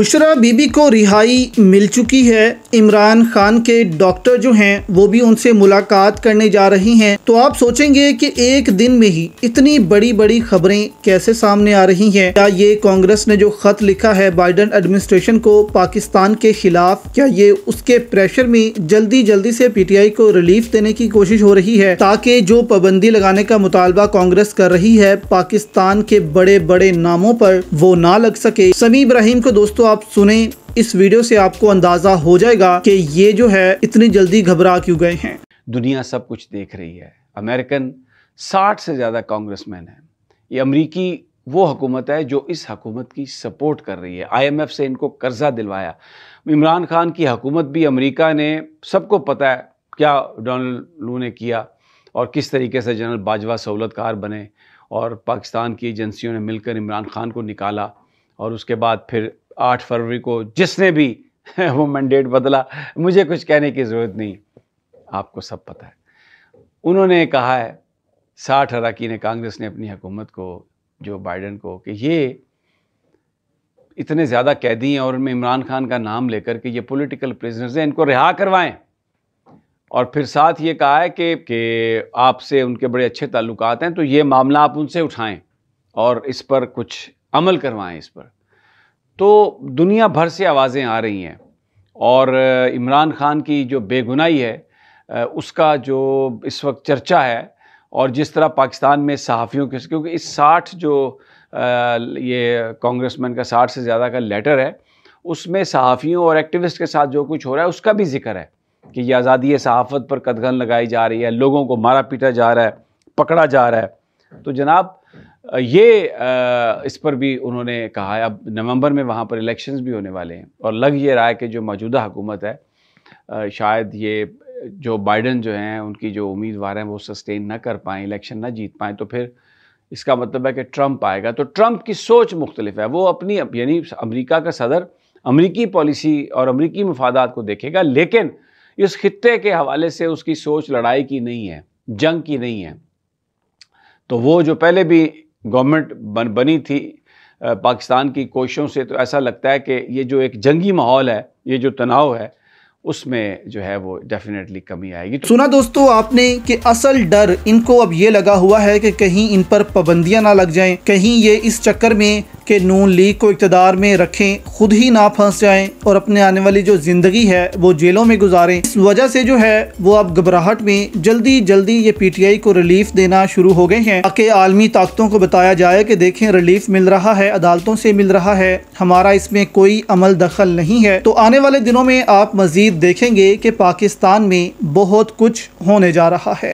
बुशरा बीबी को रिहाई मिल चुकी है इमरान खान के डॉक्टर जो हैं वो भी उनसे मुलाकात करने जा रही हैं तो आप सोचेंगे कि एक दिन में ही इतनी बड़ी बड़ी खबरें कैसे सामने आ रही हैं क्या ये कांग्रेस ने जो खत लिखा है बाइडन एडमिनिस्ट्रेशन को पाकिस्तान के खिलाफ क्या ये उसके प्रेशर में जल्दी जल्दी से पीटीआई को रिलीफ देने की कोशिश हो रही है ताकि जो पाबंदी लगाने का मुतालबा कांग्रेस कर रही है पाकिस्तान के बड़े बड़े नामों पर वो ना लग सके समी इब्राहिम को दोस्तों आप सुने इस वीडियो से आपको अंदाज़ा हो जाएगा कि ये जो है इतनी जल्दी घबरा क्यों गए हैं दुनिया सब कुछ देख रही है अमेरिकन साठ से ज़्यादा कांग्रेसमैन हैं ये अमरीकी वो हुकूमत है जो इस हकूमत की सपोर्ट कर रही है आईएमएफ से इनको कर्जा दिलवाया इमरान खान की हकूमत भी अमेरिका ने सबको पता है क्या डोनाल्ड लू ने किया और किस तरीके से जनरल बाजवा सहूलतकार बने और पाकिस्तान की एजेंसियों ने मिलकर इमरान खान को निकाला और उसके बाद फिर आठ फरवरी को जिसने भी वो मैंडेट बदला मुझे कुछ कहने की ज़रूरत नहीं आपको सब पता है उन्होंने कहा है साठ ने कांग्रेस ने अपनी हुकूमत को जो बाइडन को कि ये इतने ज़्यादा कैदी हैं और उनमें इमरान खान का नाम लेकर के ये पॉलिटिकल प्रिजनर्स हैं इनको रिहा करवाएं और फिर साथ ये कहा है कि कि आपसे उनके बड़े अच्छे ताल्लुक हैं तो ये मामला आप उनसे उठाएं और इस पर कुछ अमल करवाएं इस पर तो दुनिया भर से आवाज़ें आ रही हैं और इमरान खान की जो बेगुनाही है उसका जो इस वक्त चर्चा है और जिस तरह पाकिस्तान में सहाफ़ियों के क्योंकि इस साठ जो ये कांग्रेसमैन का साठ से ज़्यादा का लेटर है उसमें सहाफ़ियों और एक्टिविस्ट के साथ जो कुछ हो रहा है उसका भी जिक्र है कि ये आज़ादी सहाफ़त पर कदगन लगाई जा रही है लोगों को मारा पीटा जा रहा है पकड़ा जा रहा है तो जनाब ये इस पर भी उन्होंने कहा है अब नवंबर में वहाँ पर इलेक्शंस भी होने वाले हैं और लग ये रहा है कि जो मौजूदा हुकूमत है शायद ये जो बाइडन जो हैं उनकी जो उम्मीदवार हैं वो सस्टेन ना कर पाएँ इलेक्शन ना जीत पाएँ तो फिर इसका मतलब है कि ट्रंप आएगा तो ट्रंप की सोच मुख्तलिफ है वो अपनी यानी अमरीका का सदर अमरीकी पॉलिसी और अमरीकी मफादात को देखेगा लेकिन इस खत्े के हवाले से उसकी सोच लड़ाई की नहीं है जंग की नहीं है तो वो जो पहले भी गवर्नमेंट बन बनी थी पाकिस्तान की कोशिशों से तो ऐसा लगता है कि ये जो एक जंगी माहौल है ये जो तनाव है उसमें जो है वो डेफिनेटली कमी आएगी तो सुना दोस्तों आपने कि असल डर इनको अब ये लगा हुआ है कि कहीं इन पर पाबंदियां ना लग जाएं कहीं ये इस चक्कर में कि नून लीग को इकतदार में रखें खुद ही ना फंस जाएं और अपने आने वाली जो ज़िंदगी है वो जेलों में गुजारें इस वजह से जो है वो अब घबराहट में जल्दी जल्दी ये पी टी आई को रिलीफ देना शुरू हो गए हैं ताकि आलमी ताकतों को बताया जाए कि देखें रिलीफ मिल रहा है अदालतों से मिल रहा है हमारा इसमें कोई अमल दखल नहीं है तो आने वाले दिनों में आप मज़ीद देखेंगे कि पाकिस्तान में बहुत कुछ होने जा रहा है